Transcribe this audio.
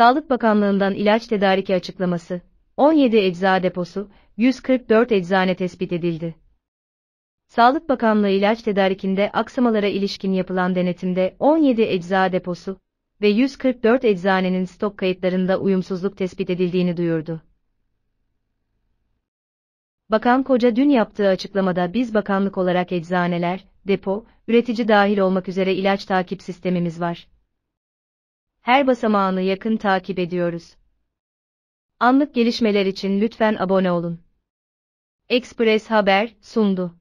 Sağlık Bakanlığından ilaç tedariki açıklaması, 17 ecza deposu, 144 eczane tespit edildi. Sağlık Bakanlığı ilaç tedarikinde aksamalara ilişkin yapılan denetimde 17 ecza deposu ve 144 eczanenin stok kayıtlarında uyumsuzluk tespit edildiğini duyurdu. Bakan Koca dün yaptığı açıklamada biz bakanlık olarak eczaneler, depo, üretici dahil olmak üzere ilaç takip sistemimiz var her basamağını yakın takip ediyoruz. Anlık gelişmeler için lütfen abone olun. Express Haber sundu.